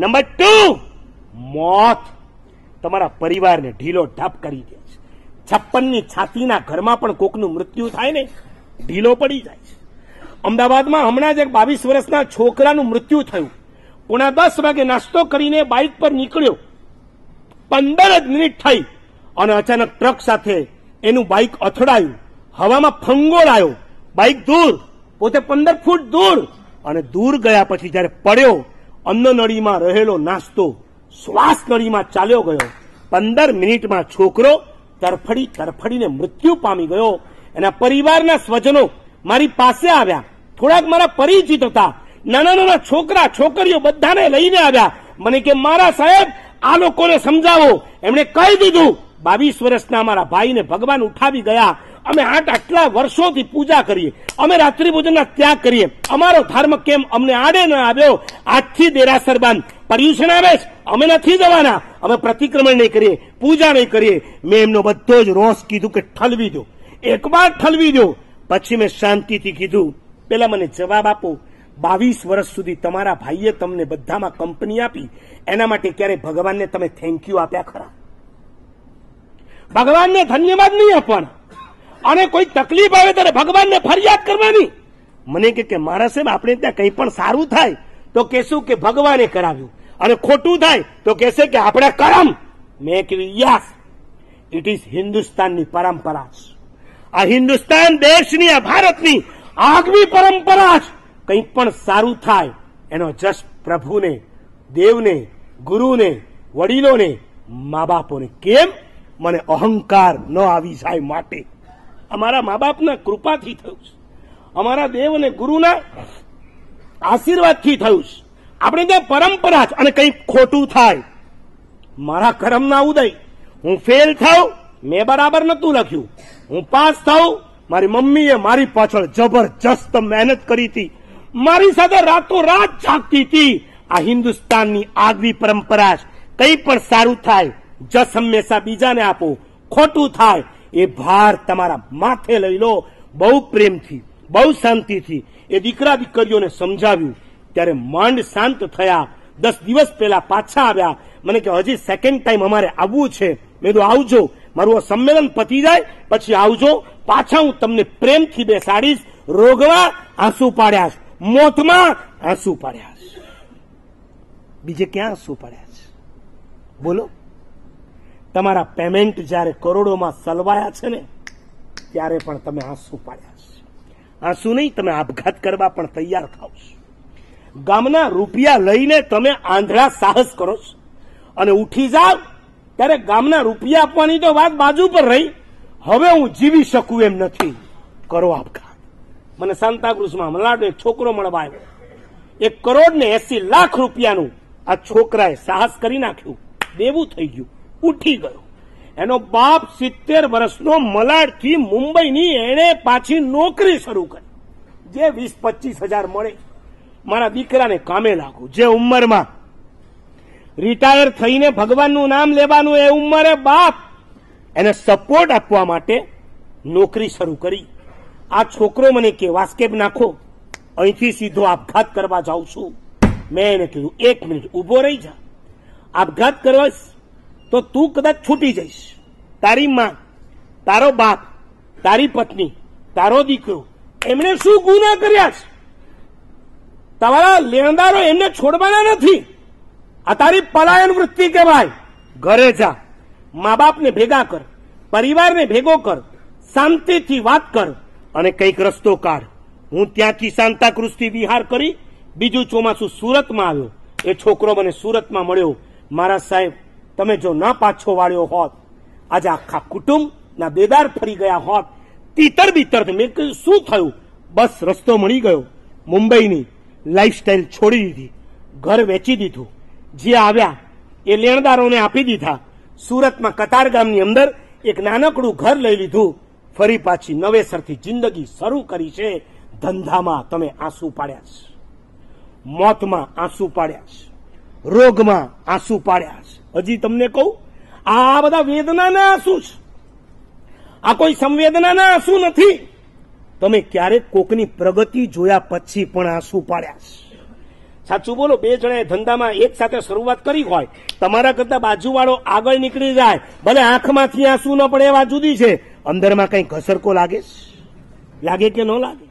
number two મોત તમારા પરિવારને ઢીલો ઢાપ કરી દે છે છપ્પનની છાતીના ઘરમાં પણ કોકનું મૃત્યુ થાય ને ઢીલો પડી જાય છે અમદાવાદમાં હમણાં જ એક બાવીસ વર્ષના છોકરાનું મૃત્યુ થયું પોણા દસ વાગે નાસ્તો કરીને બાઇક પર નીકળ્યો પંદર જ મિનિટ થઈ અને અચાનક ટ્રક સાથે એનું બાઇક અથડાયું હવામાં ફંગોળ આવ્યો બાઇક દૂર પોતે પંદર ફૂટ દૂર અને દૂર ગયા પછી જ્યારે પડ્યો અન્નનળીમાં રહેલો નાસ્તો શ્વાસનળીમાં ચાલ્યો ગયો પંદર મિનિટમાં છોકરો તરફડી તરફડીને મૃત્યુ પામી ગયો એના પરિવારના સ્વજનો મારી પાસે આવ્યા થોડાક મારા પરિચિત હતા નાના નાના છોકરા છોકરીઓ બધાને લઈને આવ્યા મને કે મારા સાહેબ આ લોકોને સમજાવો એમણે કહી દીધું બાવીસ વર્ષના મારા ભાઈને ભગવાન ઉઠાવી ગયા અમે આઠ આટલા વર્ષોથી પૂજા કરીએ અમે રાત્રિ ભોજનના ત્યાગ કરીએ અમારો ધર્મ કેમ અમને આડે ન આવ્યો આજથી દેરાસર બાંધ પર્યુષણ આવે છે અમે નથી જવાના અમે પ્રતિક્રમણ નહીં કરીએ પૂજા નહીં કરીએ મેં એમનો બધો જ રોષ કીધું કે ઠલવી દો એકવાર ઠલવી દો પછી મેં શાંતિથી કીધું પેલા મને જવાબ આપો બાવીસ વર્ષ સુધી તમારા ભાઈએ તમને બધામાં કંપની આપી એના માટે ક્યારે ભગવાનને તમે થેન્ક યુ આપ્યા ખરા ભગવાનને ધન્યવાદ નહીં આપવાના અને કોઈ તકલીફ આવે ત્યારે ભગવાનને ફરિયાદ કરવાની મને કે કે મારા સાહેબ આપણે ત્યાં કંઈ પણ સારું થાય તો કહેશું કે ભગવાને કરાવ્યું અને ખોટું થાય તો કહેશે કે આપણે કરમ મેં કીધું યસ ઇટ ઇઝ હિન્દુસ્તાનની પરંપરા આ હિન્દુસ્તાન દેશની આ ભારતની આગવી પરંપરા જ કંઈ પણ સારું થાય એનો જશ પ્રભુને દેવને ગુરુને વડીલોને મા બાપોને કેમ મને અહંકાર ન આવી જાય માટે અમારા મા બાપના કૃપાથી થયું છે અમારા દેવ અને ગુરુના આશીર્વાદથી થયું છે આપણે ત્યાં પરંપરા અને કંઈ ખોટું થાય મારા કરમના ઉદય હું ફેલ થાઉં મેં બરાબર નહોતું લખ્યું હું પાસ થાઉં મારી મમ્મીએ મારી પાછળ જબરજસ્ત મહેનત કરી હતી મારી સાથે રાતોરાત જાગતી હતી આ હિન્દુસ્તાનની આગવી પરંપરા કંઈ પણ સારું થાય જસ હંમેશા બીજાને આપો ખોટું થાય એ ભાર તમારા માથે લઈ લો બહુ પ્રેમથી બહુ શાંતિથી એ દીકરા દીકરીઓને સમજાવ્યું ત્યારે માંડ શાંત થયા દસ દિવસ પહેલા પાછા આવ્યા મને કે હજી સેકન્ડ ટાઈમ અમારે આવવું છે મેં કીધું આવજો મારું આ સંમેલન પતી જાય પછી આવજો પાછા હું તમને પ્રેમથી બેસાડીશ રોગવા આંસુ પાડ્યા છે મોતમાં આંસુ પાડ્યા છે બીજે ક્યાં આંસુ પાડ્યા છે બોલો તમારા પેમેન્ટ જ્યારે કરોડોમાં સલવાયા છે ને ત્યારે પણ તમે આંસુ પાડ્યા છે આંસુ નહીં તમે આપઘાત કરવા પણ તૈયાર થાવ છો ગામના રૂપિયા લઈને તમે આંધળા સાહસ કરો છો અને ઉઠી જાવ ત્યારે ગામના રૂપિયા આપવાની તો વાત બાજુ પર રહી હવે હું જીવી શકું એમ નથી કરો આપઘાત મને સાંતાક્રુઝમાં મલાડો એક છોકરો મળવા આવ્યો એક કરોડ ને એસી લાખ રૂપિયાનું આ છોકરાએ સાહસ કરી નાખ્યું દેવું થઈ ગયું ઉઠી ગયો એનો બાપ સિત્તેર વર્ષનો મલાડથી મુંબઈની એણે પાછી નોકરી શરૂ કરી જે વીસ પચીસ હજાર મળે મારા દીકરાને કામે લાગુ જે ઉંમરમાં રિટાયર થઈને ભગવાનનું નામ લેવાનું એ ઉંમરે બાપ એને સપોર્ટ આપવા માટે નોકરી શરૂ કરી આ છોકરો મને કે વાસ્કેપ નાખો અહીંથી સીધો આપઘાત કરવા જાઉં છું મેં એને કીધું એક મિનિટ ઉભો રહી જા આપઘાત કરવા તો તું કદાચ છૂટી જઈશ તારી માં તારો બાપ તારી પત્ની તારો દીકરો એમણે શું ગુના કર્યા છે તમારા લેણદારો એમને છોડવાના નથી આ તારી પલાયન વૃત્તિ કહેવાય ઘરે જા મા બાપને ભેગા કર પરિવારને ભેગો કર શાંતિથી વાત કર અને કંઈક રસ્તો કાઢ હું ત્યાંથી સાંતાક્રુઝથી વિહાર કરી બીજું ચોમાસું સુરતમાં આવ્યો એ છોકરો મને સુરતમાં મળ્યો મારા સાહેબ તમે જો ના પાછો વાળ્યો હોત આજે આખા કુટુંબના બેદાર ફરી ગયા હોત તીતર બીતર મેં કહ્યું શું થયું બસ રસ્તો મળી ગયો મુંબઈની લાઈફસ્ટાઈલ છોડી દીધી ઘર વેચી દીધું જે આવ્યા એ લેણદારોને આપી દીધા સુરતમાં કતાર ગામની અંદર એક નાનકડું ઘર લઈ લીધું ફરી પાછી નવેસરથી જિંદગી શરૂ કરી છે ધંધામાં તમે આંસુ પાડ્યા છે મોતમાં આંસુ પાડ્યા છે રોગમાં આંસુ પાડ્યા છે હજી તમને કહું આ બધા વેદનાના આંસુ છે આ કોઈ સંવેદનાના આંસુ નથી તમે ક્યારેક કોકની પ્રગતિ જોયા પછી પણ આંસુ પાડ્યા છે સાચું બોલો બે જણાએ ધંધામાં એક સાથે શરૂઆત કરી હોય તમારા કરતા બાજુવાળો આગળ નીકળી જાય ભલે આંખમાંથી આંસુ ન પડે એવા જુદી છે અંદરમાં કંઈ ઘસરકો લાગે લાગે કે ન લાગે